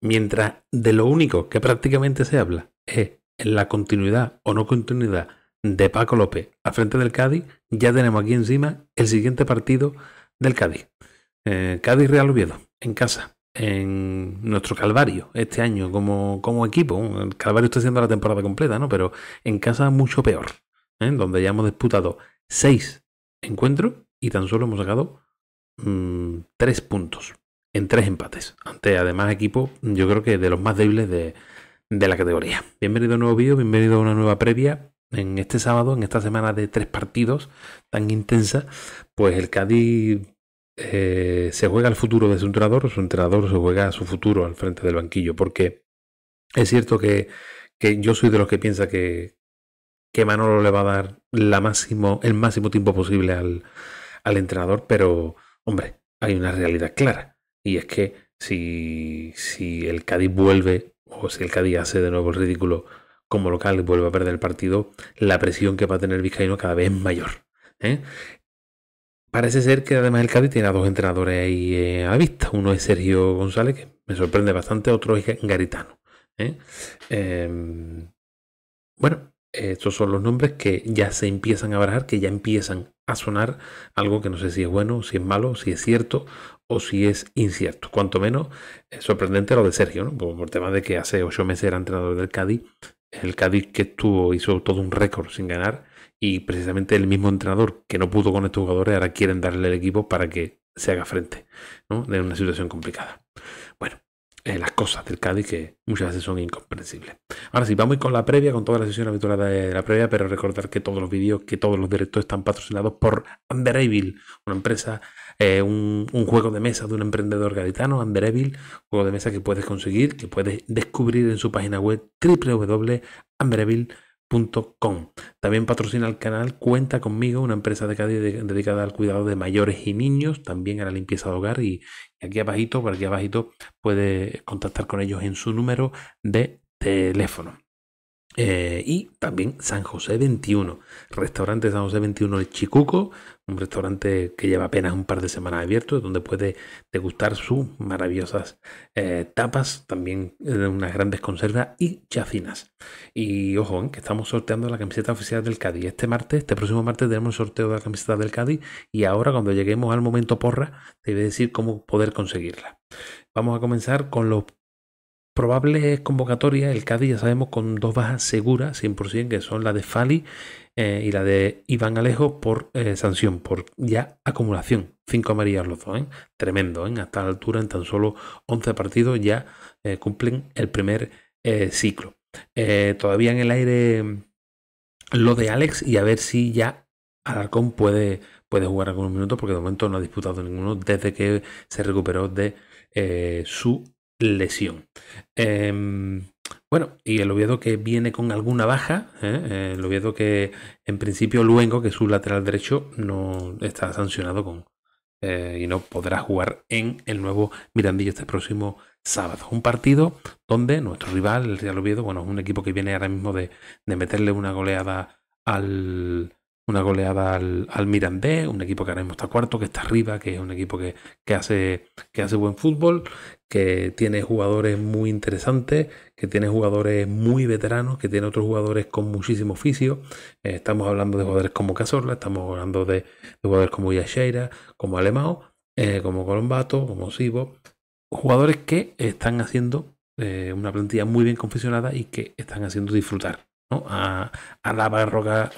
Mientras de lo único que prácticamente se habla es la continuidad o no continuidad de Paco López al frente del Cádiz, ya tenemos aquí encima el siguiente partido del Cádiz. Eh, Cádiz Real Oviedo, en casa, en nuestro Calvario, este año como, equipo. El Calvario está haciendo la temporada completa, ¿no? Pero en casa mucho peor, En ¿eh? donde ya hemos disputado seis encuentros y tan solo hemos sacado mm, tres puntos en tres empates. Ante además equipo, yo creo que de los más débiles de, la categoría. Bienvenido a un nuevo vídeo, bienvenido a una nueva previa. En este sábado, en esta semana de tres partidos tan intensa, pues el Cádiz eh, se juega al futuro de su entrenador, su entrenador se juega a su futuro al frente del banquillo, porque es cierto que, yo soy de los que piensa que, que Manolo le va a dar el máximo tiempo posible al, al entrenador, pero hombre, hay una realidad clara. Y es que si, si el Cádiz vuelve, o si el Cádiz hace de nuevo el ridículo como local y vuelve a perder el partido, la presión que va a tener Vizcaíno cada vez es mayor. ¿eh? Parece ser que además el Cádiz tiene a dos entrenadores ahí eh, a vista. Uno es Sergio González, que me sorprende bastante, otro es Garitano. ¿eh? Em, bueno, estos son los nombres que ya se empiezan a barajar, que ya empiezan a sonar algo que no sé si es bueno, si es malo, si es cierto o si es incierto. Cuanto menos sorprendente lo de Sergio, ¿no? por, el tema de que hace ocho meses era entrenador del Cádiz, el Cádiz que estuvo, hizo todo un récord sin ganar y precisamente el mismo entrenador que no pudo con estos jugadores ahora quieren darle el equipo para que se haga frente de una situación complicada. Bueno, eh, las cosas del Cádiz que muchas veces son incomprensibles. Ahora sí, vamos con la previa, con toda la sesión habitual de la previa, pero recordar que todos los vídeos, que todos los directos están patrocinados por Under una empresa, eh, un, juego de mesa de un emprendedor gaditano, Under juego de mesa que puedes conseguir, que puedes descubrir en su página web www.underevil.com También patrocina el canal Cuenta conmigo, una empresa de Cádiz dedicada al cuidado de mayores y niños, también a la limpieza de hogar y, Aquí abajito, por aquí abajito, puede contactar con ellos en su número de teléfono. Eh, y también San José 21, restaurante San José 21 El Chicuco, un restaurante que lleva apenas un par de semanas abierto, donde puede degustar sus maravillosas eh, tapas, también eh, unas grandes conservas y chacinas. Y ojo, que estamos sorteando la camiseta oficial del Cádiz. Este martes, este próximo martes, tenemos el sorteo de la camiseta del Cádiz y ahora cuando lleguemos al momento porra, te voy a decir cómo poder conseguirla. Vamos a comenzar con los probable convocatoria, el Cádiz ya sabemos con dos bajas seguras, 100%, que son la de Fali eh, y la de Iván Alejo por eh, sanción, por ya acumulación. Cinco amarillas los dos, ¿eh? tremendo, hasta la altura en tan solo 11 partidos ya cumplen el primer ciclo. todavía en el aire lo de Alex y a ver si ya Alarcón puede, puede jugar algunos minutos porque de momento no ha disputado ninguno desde que se recuperó de su lesión. Em, bueno, y el Oviedo que viene con alguna baja, ¿eh? el Oviedo que en principio Luengo, que su lateral derecho, no está sancionado con eh, y no podrá jugar en el nuevo Mirandillo este próximo sábado. Un partido donde nuestro rival, el Real Oviedo, bueno, es un equipo que viene ahora mismo de meterle una goleada al, una goleada al, al, Mirandés, un equipo que ahora mismo está cuarto, que está arriba, que es un equipo que, hace, que hace buen fútbol, que tiene jugadores muy interesantes, que tiene jugadores muy veteranos, que tiene otros jugadores con muchísimo oficio. Eh, estamos hablando de jugadores como Cazorla, estamos hablando de, jugadores como Yasheira, como Alemão, eh, como Colombato, como Sibo. Jugadores que están haciendo eh, una plantilla muy bien confeccionada y que están haciendo disfrutar a, la barroca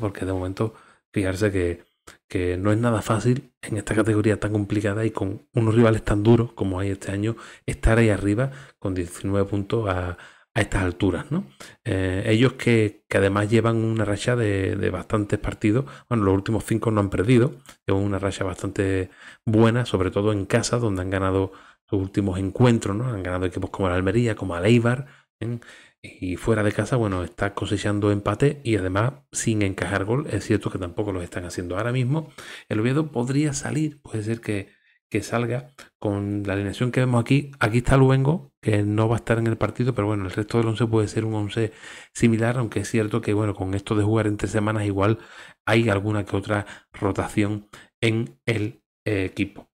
porque de momento, fijarse que, no es nada fácil en esta categoría tan complicada y con unos rivales tan duros como hay este año, estar ahí arriba con 19 puntos a, estas alturas, ¿no? Eh, ellos que, que, además llevan una racha de, bastantes partidos, bueno, los últimos cinco no han perdido, llevan una racha bastante buena, sobre todo en casa, donde han ganado sus últimos encuentros, ¿no? Han ganado equipos como la Almería, como el Eibar, ¿eh? Y fuera de casa, bueno, está cosechando empate y además sin encajar gol. Es cierto que tampoco lo están haciendo ahora mismo. El Oviedo podría salir, puede ser que, que salga con la alineación que vemos aquí. Aquí está Luengo, que no va a estar en el partido, pero bueno, el resto del 11 puede ser un 11 similar, aunque es cierto que bueno, con esto de jugar entre semanas igual hay alguna que otra rotación en el eh, equipo.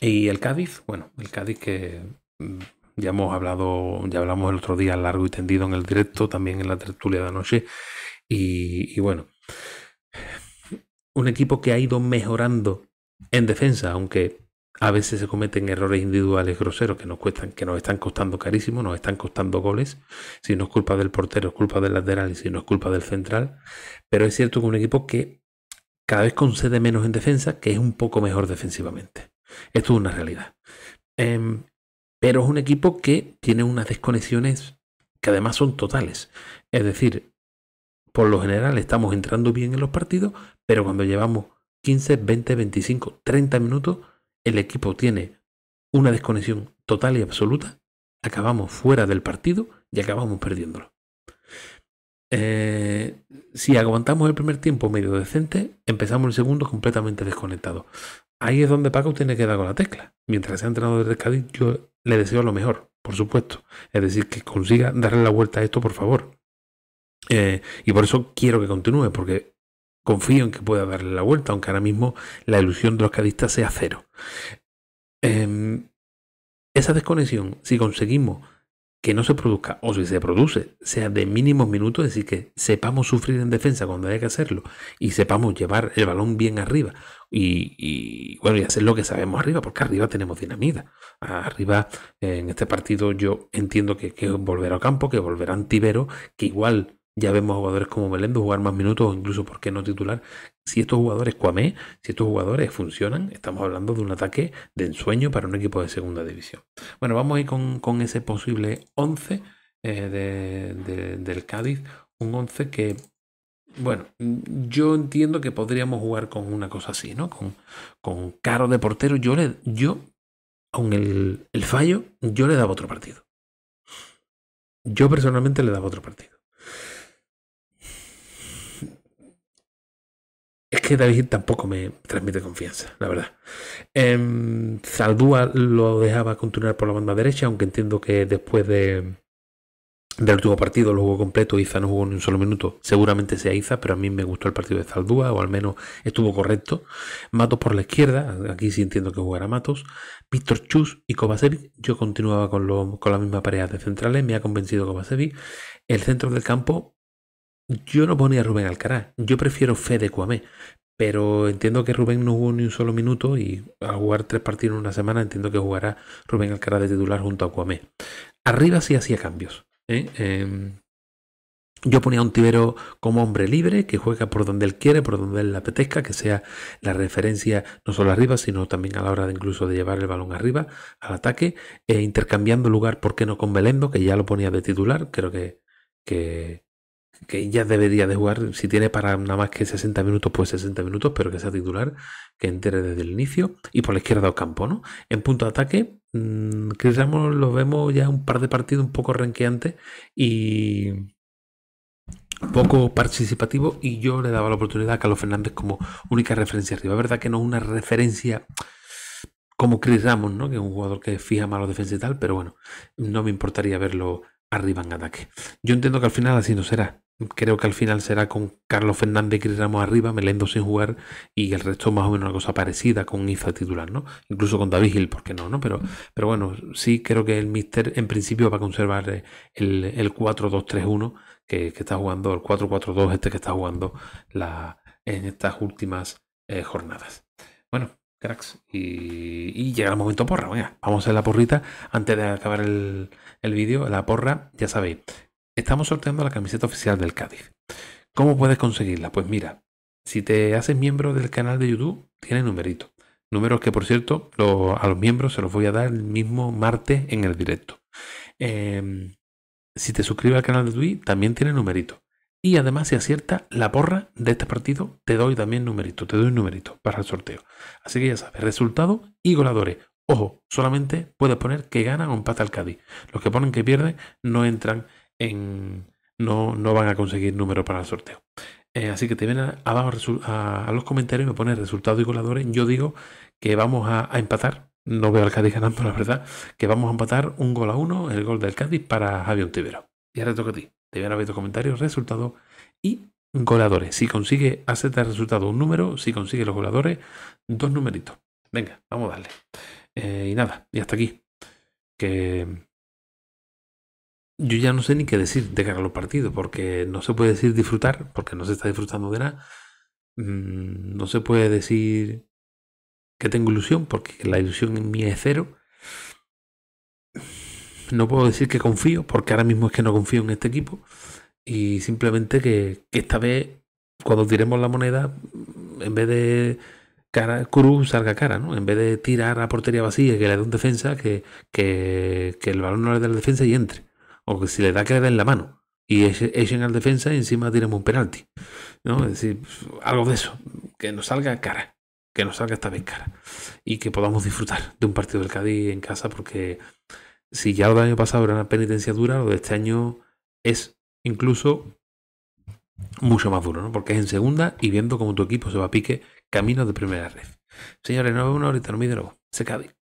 Y el Cádiz, bueno, el Cádiz que mm, ya hemos hablado, ya hablamos el otro día largo y tendido en el directo, también en la tertulia de anoche. Y, bueno, un equipo que ha ido mejorando en defensa, aunque a veces se cometen errores individuales groseros que nos cuestan, que nos están costando carísimo, nos están costando goles. Si no es culpa del portero, es culpa del lateral y si no es culpa del central. Pero es cierto que un equipo que cada vez concede menos en defensa, que es un poco mejor defensivamente. Esto es una realidad. Em, pero es un equipo que tiene unas desconexiones que además son totales. Es decir, por lo general estamos entrando bien en los partidos, pero cuando llevamos 15, 20, 25, 30 minutos, el equipo tiene una desconexión total y absoluta, acabamos fuera del partido y acabamos perdiéndolo. Eh, si aguantamos el primer tiempo medio decente, empezamos el segundo completamente desconectado ahí es donde Paco tiene que dar con la tecla. Mientras sea entrenador de Cádiz, yo le deseo lo mejor, por supuesto. Es decir, que consiga darle la vuelta a esto, por favor. Eh, y por eso quiero que continúe, porque confío en que pueda darle la vuelta, aunque ahora mismo la ilusión de los cadistas sea cero. Em, esa desconexión, si conseguimos que no se produzca, o si se produce, sea de mínimos minutos, es decir, que sepamos sufrir en defensa cuando haya que hacerlo y sepamos llevar el balón bien arriba y, bueno, y hacer lo que sabemos arriba, porque arriba tenemos dinamita. Arriba, en este partido, yo entiendo que, que volverá a campo, que volverán Tibero, que igual ya vemos jugadores como Melendo jugar más minutos o incluso, ¿por qué no titular? Si estos jugadores cuamé, si estos jugadores funcionan, estamos hablando de un ataque de ensueño para un equipo de segunda división. Bueno, vamos a ir con, ese posible 11 eh, del Cádiz. Un 11 que, bueno, yo entiendo que podríamos jugar con una cosa así, ¿no? Con, con Caro de portero. Yo, le, yo con el, el fallo, yo le daba otro partido. Yo personalmente le daba otro partido. Es que David tampoco me transmite confianza, la verdad. Zaldúa em, lo dejaba continuar por la banda derecha, aunque entiendo que después de, del último partido lo jugó completo, Iza no jugó ni un solo minuto, seguramente sea Iza, pero a mí me gustó el partido de Zaldúa, o al menos estuvo correcto. Matos por la izquierda, aquí sí entiendo que jugará Matos. Víctor Chus y Kovacevic, yo continuaba con, lo, con la misma pareja de centrales, me ha convencido Kovacevic. El centro del campo, yo no ponía a Rubén Alcaraz, yo prefiero Fede Cuamé, pero entiendo que Rubén no jugó ni un solo minuto y al jugar tres partidos en una semana entiendo que jugará Rubén Alcaraz de titular junto a Cuamé. Arriba sí hacía cambios. ¿eh? Em, yo ponía a un tibero como hombre libre, que juega por donde él quiere, por donde él le apetezca, que sea la referencia no solo arriba, sino también a la hora de incluso de llevar el balón arriba, al ataque, e intercambiando lugar, ¿por qué no con Belendo, que ya lo ponía de titular? Creo que, que, que ya debería de jugar, si tiene para nada más que 60 minutos, pues 60 minutos, pero que sea titular, que entere desde el inicio, y por la izquierda campo, ¿no? En punto de ataque, mm, Chris Ramos lo vemos ya un par de partidos un poco renqueante y poco participativo y yo le daba la oportunidad a Carlos Fernández como única referencia arriba. Es verdad que no es una referencia como Chris Ramos, ¿no? que es un jugador que fija malos defensa y tal, pero bueno, no me importaría verlo Arriba en ataque, Yo entiendo que al final así no será. Creo que al final será con Carlos Fernández que Ramos arriba, Melendo sin jugar y el resto más o menos una cosa parecida con Iza titular, ¿no? Incluso con David Gil, Porque no? no? Pero, pero bueno, sí creo que el Mister en principio va a conservar eh, el, el 4-2-3-1 que, está jugando, el 4-4-2 este que está jugando la, en estas últimas eh, jornadas. Bueno, cracks. Y, llega el momento porra, vamos a hacer la porrita antes de acabar el, el vídeo, la porra, ya sabéis. Estamos sorteando la camiseta oficial del Cádiz. ¿Cómo puedes conseguirla? Pues mira, si te haces miembro del canal de YouTube, tiene numerito. Números que, por cierto, a los miembros se los voy a dar el mismo martes en el directo. Em, si te suscribes al canal de Twitch, también tiene numerito. Y además, si acierta la porra de este partido, te doy también numerito, te doy numerito para el sorteo. Así que ya sabes, resultado y goladores Ojo, solamente puedes poner que gana o empata el Cádiz. Los que ponen que pierde no entran en. No, no van a conseguir número para el sorteo. Eh, así que te vienen abajo a, los comentarios y me pones resultado y goladores Yo digo que vamos a, empatar. No veo al Cádiz ganando, la verdad. Que vamos a empatar un gol a uno, el gol del Cádiz para Javier Tibero. Y ahora toca a ti. Deben haber comentarios, resultado y goleadores. Si consigue aceptar el resultado un número, si consigue los goleadores, dos numeritos. Venga, vamos a darle. Eh, y nada, y hasta aquí. Que yo ya no sé ni qué decir de cara a los partidos, porque no se puede decir disfrutar, porque no se está disfrutando de nada. Mm, no se puede decir que tengo ilusión, porque la ilusión en mí es cero no puedo decir que confío, porque ahora mismo es que no confío en este equipo. Y simplemente que, esta vez, cuando tiremos la moneda, en vez de cara, cruz salga cara, ¿no? En vez de tirar a portería vacía que le dé un defensa, que, el balón no le dé la defensa y entre. O que si le da que le dé en la mano. Y echen al defensa y encima tiremos un penalti. ¿No? Es decir, algo de eso. Que nos salga cara. Que nos salga esta vez cara. Y que podamos disfrutar de un partido del Cádiz en casa porque si ya lo del año pasado era una penitencia dura, lo de este año es incluso mucho más duro, ¿no? Porque es en segunda y viendo cómo tu equipo se va a pique camino de primera red. Señores, nos vemos una no me de Se cabe.